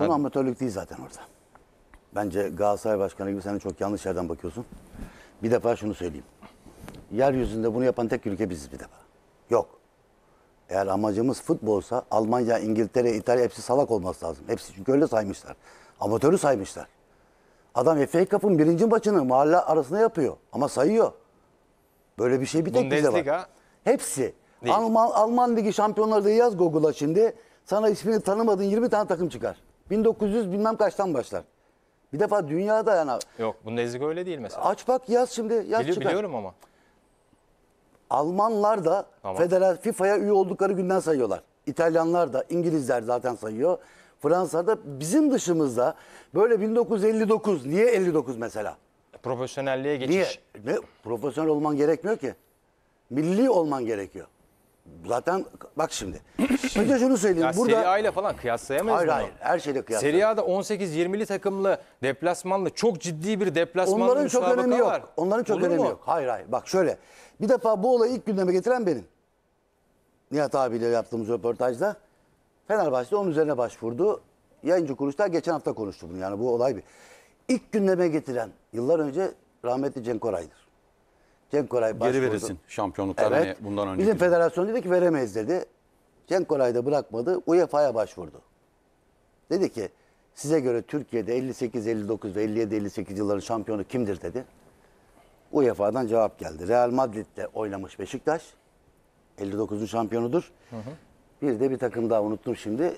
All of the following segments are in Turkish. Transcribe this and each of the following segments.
Konu Tabii. amatörlük değil zaten orada. Bence Galatasaray Başkanı gibi sen çok yanlış yerden bakıyorsun. Bir defa şunu söyleyeyim. Yeryüzünde bunu yapan tek ülke biziz bir defa. Yok. Eğer amacımız futbolsa Almanya, İngiltere, İtalya hepsi salak olması lazım. Hepsi çünkü öyle saymışlar. Amatörü saymışlar. Adam FA Cup'ın birinci maçını mahalle arasında yapıyor. Ama sayıyor. Böyle bir şey bir tek bizde var. Hepsi. Değil. Alman, Alman Ligi şampiyonları diye yaz Google'a şimdi. Sana ismini tanımadığın 20 tane takım çıkar. 1900 bilmem kaçtan başlar. Bir defa dünyada yani Yok bu Bundesliga öyle değil mesela. aç bak yaz şimdi yaz Bili- çıkar. biliyorum ama. Almanlar da Tamam. federal FIFA'ya üye oldukları günden sayıyorlar. İtalyanlar da, İngilizler zaten sayıyor. da bizim dışımızda böyle 1959 niye 59 mesela? E, profesyonelliğe geçiş. Niye? Ne? Profesyonel olman gerekmiyor ki. Milli olman gerekiyor. Zaten bak şimdi. Şimdi şunu söyleyeyim. Ya Burada Serie A ile falan kıyaslayamayız hayır hayır her şeyle kıyasla. Serie A'da 18-20'li takımlı deplasmanlı çok ciddi bir deplasmanlı Onların çok müsabaka önemi var. yok. Onların çok Olur önemi mu? yok. Hayır hayır. Bak şöyle. Bir defa bu olayı ilk gündeme getiren benim. Nihat abiyle yaptığımız röportajda Fenerbahçe onun üzerine başvurdu. Yayıncı kuruluşlar geçen hafta konuştu bunu. Yani bu olay bir. İlk gündeme getiren yıllar önce rahmetli Cenk Koray'dır. Cenk Koray başvurdu. Geri verilsin şampiyonluklar evet. hani bundan önce. Bizim federasyon dedi ki veremeyiz dedi. Cenk Koray da bırakmadı. UEFA'ya başvurdu. Dedi ki size göre Türkiye'de 58, 59 ve 57, 58 yılların şampiyonu kimdir dedi. UEFA'dan cevap geldi. Real Madrid'de oynamış Beşiktaş. 59'un şampiyonudur. Hı hı. Bir de bir takım daha unuttum şimdi.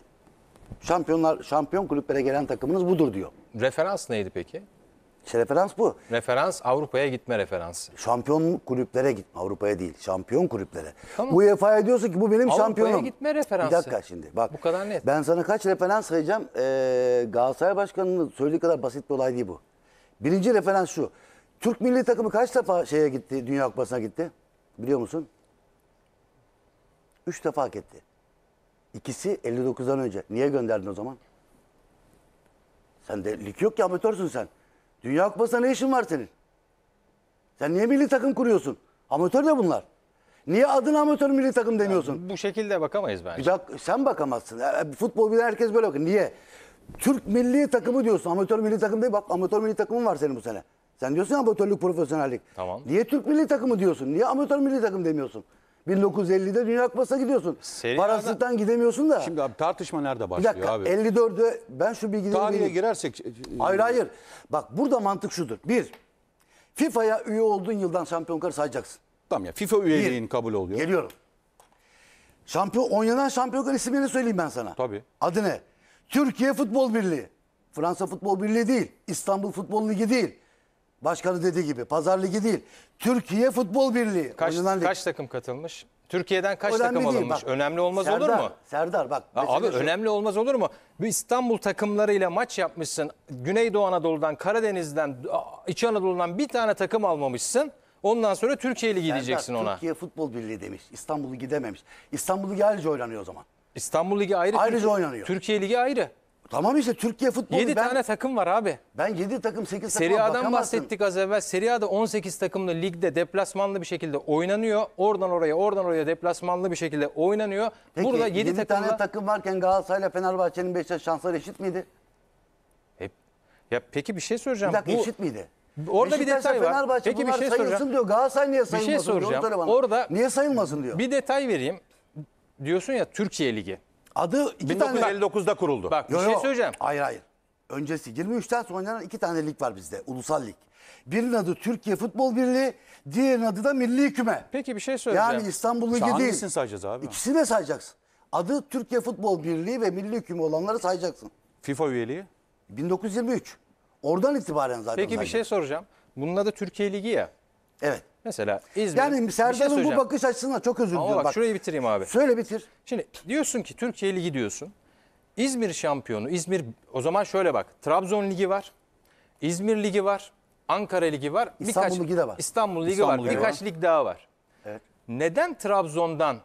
Şampiyonlar şampiyon kulüplere gelen takımınız budur diyor. Referans neydi peki? İşte referans bu. Referans Avrupa'ya gitme referansı. Şampiyon kulüplere gitme Avrupa'ya değil. Şampiyon kulüplere. Tamam. UEFA'ya diyorsa ki bu benim Avrupa'ya şampiyonum. Avrupa'ya gitme referansı. Bir dakika şimdi bak. Bu kadar net. Ben sana kaç referans sayacağım. Ee, Galatasaray Başkanı'nın söylediği kadar basit bir olay değil bu. Birinci referans şu. Türk milli takımı kaç defa şeye gitti, Dünya Kupası'na gitti? Biliyor musun? Üç defa hak etti. İkisi 59'dan önce. Niye gönderdin o zaman? Sen de lig yok ki amatörsün sen. Dünya Kupası'na ne işin var senin? Sen niye milli takım kuruyorsun? Amatör de bunlar. Niye adına amatör milli takım demiyorsun? Bu şekilde bakamayız bence. bak, sen bakamazsın. E, e, futbol bilen herkes böyle bakıyor. Niye? Türk milli takımı diyorsun. Amatör milli takım değil. Bak amatör milli takımın var senin bu sene. Sen diyorsun ya amatörlük, profesyonellik. Tamam. Niye Türk milli takımı diyorsun? Niye amatör milli takım demiyorsun? 1950'de Dünya Kupası'na gidiyorsun. Seri Parasızlıktan gidemiyorsun da. Şimdi abi tartışma nerede bir başlıyor dakika abi? 54'de ben şu bilgileri Tarihe vereyim. girersek e, Hayır hayır. Bak burada mantık şudur. Bir, FIFA'ya üye olduğun yıldan şampiyonları sayacaksın. tamam ya FIFA üyeliğin kabul oluyor. Geliyorum. Şampiyon, oynanan şampiyonlar isimlerini söyleyeyim ben sana. Tabii. Adı ne? Türkiye Futbol Birliği. Fransa Futbol Birliği değil. İstanbul Futbol Ligi değil. Başkanı dediği gibi pazar ligi değil. Türkiye Futbol Birliği. Kaç, kaç takım katılmış? Türkiye'den kaç önemli takım değil, alınmış? Bak, önemli olmaz Serdar, olur mu? Serdar bak. abi şu... önemli olmaz olur mu? Bir İstanbul takımlarıyla maç yapmışsın. Güneydoğu Anadolu'dan, Karadeniz'den, İç Anadolu'dan bir tane takım almamışsın. Ondan sonra Türkiye Ligi Serdar, ona. Türkiye Futbol Birliği demiş. İstanbul'u gidememiş. İstanbul'u İstanbul ayrıca oynanıyor o zaman. İstanbul Ligi ayrı. Ayrıca Türkiye, oynanıyor. Türkiye Ligi ayrı. Tamam işte Türkiye futbolu. 7 ben, tane takım var abi. Ben 7 takım 8 takım Seri A'dan bahsettik az evvel. Seri A'da 18 takımlı ligde deplasmanlı bir şekilde oynanıyor. Oradan oraya oradan oraya deplasmanlı bir şekilde oynanıyor. Peki, Burada 7, 7 takımla... tane takım varken Galatasaray'la Fenerbahçe'nin Beşiktaş şansları eşit miydi? Hep. Ya peki bir şey soracağım. Bir dakika Bu... eşit miydi? Orada bir detay var. Fenerbahçe Peki bir şey soracağım. diyor. Galatasaray niye sayılmasın? Bir şey soracağım. Orada niye sayılmasın diyor. Bir detay vereyim. Diyorsun ya Türkiye Ligi. Adı iki tane... 1959'da kuruldu. Bak bir Yo, şey yo. Hayır hayır. Öncesi 23'ten sonra oynanan iki tane lig var bizde. Ulusal lig. Birinin adı Türkiye Futbol Birliği, diğerinin adı da Milli Küme. Peki bir şey söyleyeceğim. Yani İstanbul Ligi değil. sayacağız abi? İkisini de sayacaksın. Adı Türkiye Futbol Birliği ve Milli Küme olanları sayacaksın. FIFA üyeliği? 1923. Oradan itibaren zaten. Peki bir şey soracağım. Bunun adı Türkiye Ligi ya. Evet. Mesela İzmir... Yani Serdar'ın şey bu bakış açısına çok özür diliyorum. Bak, bak şurayı bitireyim abi. Söyle bitir. Şimdi diyorsun ki Türkiye Ligi diyorsun. İzmir şampiyonu, İzmir o zaman şöyle bak. Trabzon Ligi var, İzmir Ligi var, Ankara Ligi var. İstanbul birkaç, Ligi de var. İstanbul Ligi İstanbul var, Ligi birkaç var. lig daha var. Evet. Neden Trabzon'dan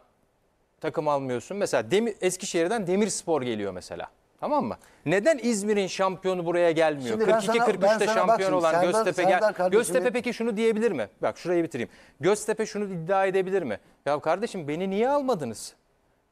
takım almıyorsun? Mesela Demir, Eskişehir'den Demirspor geliyor mesela. Tamam mı? Neden İzmir'in şampiyonu buraya gelmiyor? 42-43'te sana şampiyon olan Serdar- Göztepe gel. Göztepe peki şunu diyebilir mi? Bak şurayı bitireyim. Göztepe şunu iddia edebilir mi? Ya kardeşim beni niye almadınız?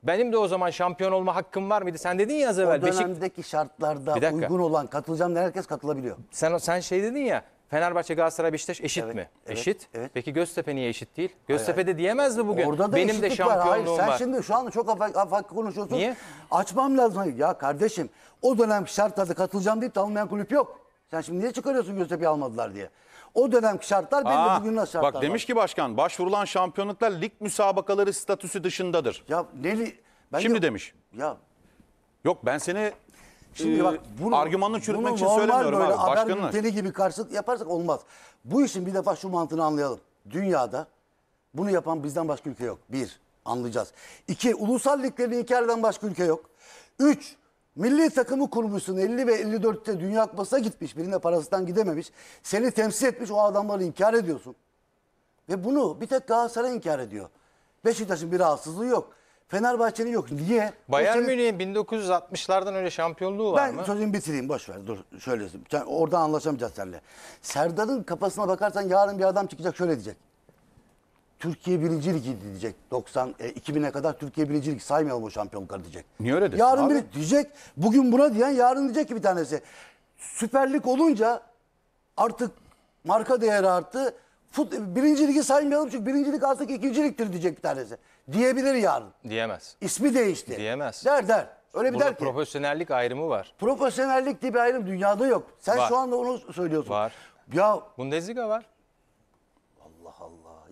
Benim de o zaman şampiyon olma hakkım var mıydı? Sen dedin ya az O evvel. Beşik- şartlarda uygun olan katılacağım diyen herkes katılabiliyor. sen sen şey dedin ya Fenerbahçe Galatasaray Beşiktaş eşit Evet, mi? evet, eşit. evet. Peki Göztepe niye eşit değil? Göztepe de diyemez mi bugün? Orada da Benim de eşitlik var. Hayır, şampiyonluğum var. sen şimdi şu anda çok afak, afak konuşuyorsun. Niye? Açmam lazım. Ya kardeşim o dönem şartlarda katılacağım deyip de almayan kulüp yok. Sen şimdi niye çıkarıyorsun Göztepe'yi almadılar diye? O dönemki şartlar benim Aa, bugün nasıl şartlar bak demiş var. ki başkan başvurulan şampiyonluklar lig müsabakaları statüsü dışındadır. Ya Neli... Ben Şimdi demiş. Ya Yok ben seni Şimdi ee, bak bunu, argümanını çürütmek bunu için normal söylemiyorum böyle abi. haber Başkanını. gibi karşılık yaparsak olmaz. Bu işin bir defa şu mantığını anlayalım. Dünyada bunu yapan bizden başka ülke yok. Bir, anlayacağız. İki, ulusal liglerini inkar eden başka ülke yok. Üç, milli takımı kurmuşsun 50 ve 54'te Dünya Kupası'na gitmiş. Birine parasından gidememiş. Seni temsil etmiş o adamları inkar ediyorsun. Ve bunu bir tek Galatasaray inkar ediyor. Beşiktaş'ın bir rahatsızlığı yok. Fenerbahçe'nin yok. Niye? Bayern senin... Münih'in 1960'lardan öyle şampiyonluğu var ben mı? Ben sözümü bitireyim boş ver. Dur şöyle. Sen orada anlaşamayacağız seninle. Serdar'ın kafasına bakarsan yarın bir adam çıkacak şöyle diyecek. Türkiye birinci ligi diyecek. 90 e, 2000'e kadar Türkiye birinci ligi saymayalım o şampiyonlukları diyecek. Niye öyle desin Yarın abi? biri diyecek. Bugün buna diyen yarın diyecek ki bir tanesi. Süperlik olunca artık marka değeri arttı fut, birinci ligi saymayalım çünkü birinci lig artık ikinci ligdir diyecek bir tanesi. Diyebilir yarın. Diyemez. İsmi değişti. Diyemez. Der der. Öyle bir Burada der profesyonellik ayrımı var. Profesyonellik diye bir ayrım dünyada yok. Sen Var. şu anda onu söylüyorsun. Var. Ya Bundesliga var.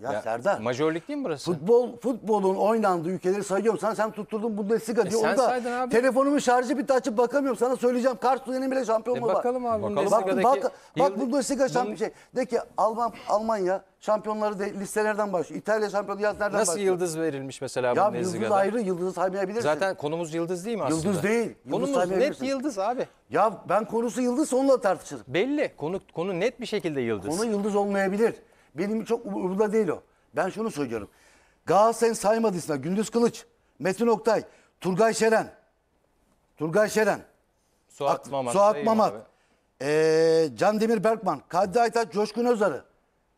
Ya, ya Serdar. Majörlik değil mi burası? Futbol futbolun oynandığı ülkeleri sayıyorum sana. Sen tutturdun Bundesliga e, diye. E saydın abi. telefonumun şarjı bitti açıp bakamıyorum. Sana söyleyeceğim. Kars Duyan'ın bile şampiyonluğu e, bakalım var. Bakalım abi. Bakalım. Bak, bak, bak Bundesliga şampiyon şey. De ki Alman, Almanya şampiyonları de, listelerden başlıyor. İtalya şampiyonu nereden başlıyor? Nasıl yıldız verilmiş mesela ya, Bundesliga'da? Ya yıldız ayrı, yıldız saymayabilirsin. Zaten konumuz yıldız değil mi aslında? Yıldız değil. Yıldız konumuz net yıldız abi. Ya ben konusu yıldız onunla tartışırım. Belli. Konu, konu net bir şekilde yıldız. Konu yıldız olmayabilir. Benim çok umurumda değil o. Ben şunu söylüyorum. Galatasaray'ın saymadıysa Gündüz Kılıç, Metin Oktay, Turgay Şeren, Turgay Şeren, Suat Mamat, Suat Mamat ee, Can Demir Berkman, Kadri Aytaç, Coşkun Özarı.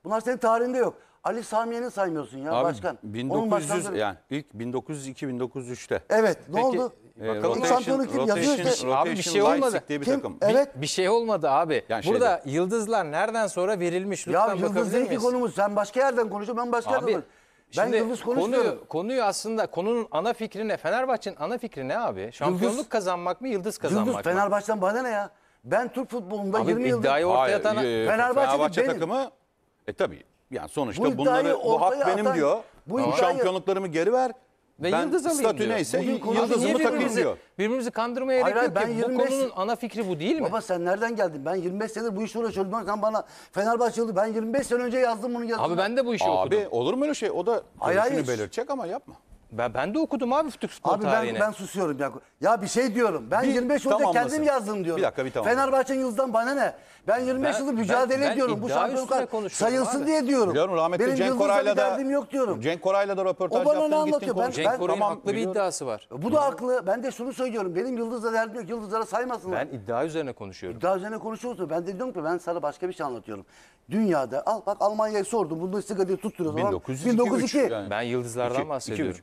Bunlar senin tarihinde yok. Ali Samiye'ni saymıyorsun ya Abi, başkan. 1900 Onun başkanları... yani ilk 1902-1903'te. Evet ne Peki, oldu? Ee, Bakalım rotation, şampiyonluk kim yazıyor işte. Abi bir şey olmadı. Diye bir kim? takım. Evet. Bir, bir şey olmadı abi. Yani Burada şeyde. yıldızlar nereden sonra verilmiş lütfen ya, yıldız değil konumuz. Sen başka yerden konuşuyorsun ben başka abi, yerden konuşuyorum. Şimdi ben yıldız konuyu, konuyu aslında konunun ana fikri ne? Fenerbahçe'nin ana fikri ne abi? Şampiyonluk yıldız, kazanmak mı yıldız kazanmak yıldız, mı? Yıldız Fenerbahçe'den bana ne ya? Ben Türk futbolunda abi, 20 yıldır... iddiayı ortaya atan... E, Fenerbahçe, Fenerbahçe takımı... E tabii yani sonuçta bu bunları bu hak benim diyor. Bu şampiyonluklarımı geri ver. Ve ben yıldız alayım statü neyse Bugün yıldızımı niye birbirimizi, diyor. Birbirimizi kandırmaya Hayır, gerek yok ben ki. 25 Bu konunun ana fikri bu değil mi? Baba sen nereden geldin? Ben 25 senedir bu işle uğraşıyordum. Bak Sen bana Fenerbahçe yıldı. Ben 25 sene önce yazdım bunu yazdım. Abi ben de bu işi Abi okudum. olur mu öyle şey? O da Hayır, görüşünü belirtecek ama yapma. Ben, ben de okudum abi Türk spor Abi ben, tarihini. ben susuyorum. Ya. ya bir şey diyorum. Ben Bir- 25 yılda kendim yazdım diyorum. Bir dakika, bir tamam Fenerbahçe'nin yıldızdan bana ne? Ben 25 Ben- yıldır mücadele ben ediyorum. Bu iddia sayılsın abi. diye diyorum. Biliyorum rahmetli Benim Cenk Koray'la da derdim yok diyorum. Cenk Koray'la da röportaj O bana ne anlatıyor? Ben- Cenk Ben- Koray'ın haklı bir iddiası var. Bu da haklı. Ben de şunu söylüyorum. Benim yıldızla derdim yok. Yıldızlara saymasınlar. Ben iddia üzerine konuşuyorum. Daha üzerine konuşuyoruz. Ben de diyorum ki ben sana başka bir şey anlatıyorum. Dünyada al bak Almanya'yı sordum. Bundesliga'yı tutturuyoruz. 1902 1902. Ben yıldızlardan bahsediyorum.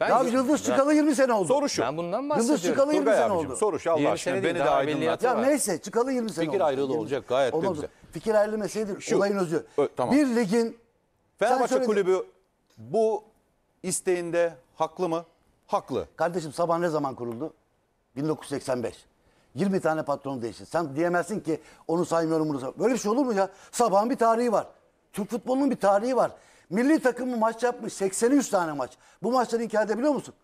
Ben ya Yıldız çıkalı 20 sene oldu. Soru şu. Ben bundan bahsediyorum. Yıldız çıkalı 20 sene oldu. Soru şu Allah aşkına beni değil, de aydınlat. Ya neyse çıkalı 20 sene Fikir oldu. ayrılığı Yirmi- olacak, gayet de Olmaz. güzel. Fikir ayrılığı meselesidir. Şu- olayın özü. Ö, tamam. Bir ligin Fenerbahçe söyledin. Kulübü bu isteğinde haklı mı? Haklı. Kardeşim sabah ne zaman kuruldu? 1985. 20 tane patronu değişti. Sen diyemezsin ki onu saymıyorum bunu Böyle bir şey olur mu ya? Sabahın bir tarihi var. Türk futbolunun bir tarihi var. Milli takımı maç yapmış 83 tane maç. Bu maçları inkar edebiliyor musun?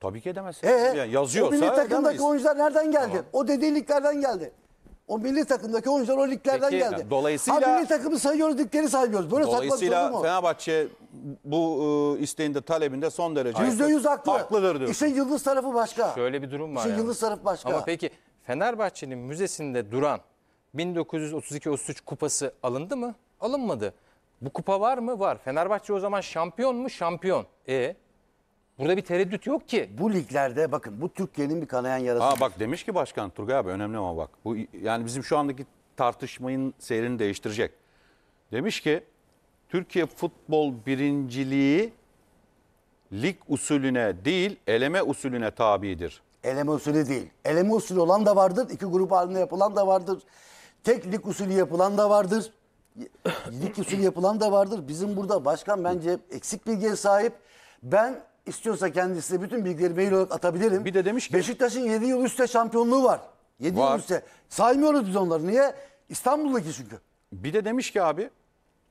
Tabii ki edemez. Ee, yani yazıyorsa o milli takımdaki edemeyiz. oyuncular nereden geldi? Tamam. O dediği liglerden geldi. O milli takımdaki oyuncular o liglerden Peki, geldi. Dolayısıyla ha, milli takımı sayıyoruz, ligleri saymıyoruz. Böyle dolayısıyla Fenerbahçe bu e, isteğinde, talebinde son derece yüzde yüz haklı. haklıdır diyor. İşin yıldız tarafı başka. Şöyle bir durum var. İşin yani. yıldız tarafı başka. Ama peki Fenerbahçe'nin müzesinde duran 1932-33 kupası alındı mı? Alınmadı. Bu kupa var mı? Var. Fenerbahçe o zaman şampiyon mu? Şampiyon. E Burada bir tereddüt yok ki. Bu liglerde bakın bu Türkiye'nin bir kanayan yarası. Aa bak demiş ki başkan Turgay abi önemli ama bak. Bu yani bizim şu andaki tartışmayın seyrini değiştirecek. Demiş ki Türkiye futbol birinciliği lig usulüne değil eleme usulüne tabidir. Eleme usulü değil. Eleme usulü olan da vardır. iki grup halinde yapılan da vardır. Tek lig usulü yapılan da vardır lig usulü yapılan da vardır. Bizim burada başkan bence eksik bilgiye sahip. Ben istiyorsa kendisine bütün bilgileri mail olarak atabilirim. Bir de demiş ki Beşiktaş'ın 7 yıl üstte şampiyonluğu var. 7 Var. yıl üstte. Saymıyoruz biz onları. Niye? İstanbul'daki çünkü. bir de demiş ki abi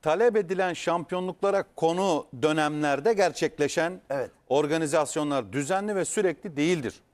talep edilen şampiyonluklara konu dönemlerde gerçekleşen Evet. organizasyonlar düzenli ve sürekli değildir.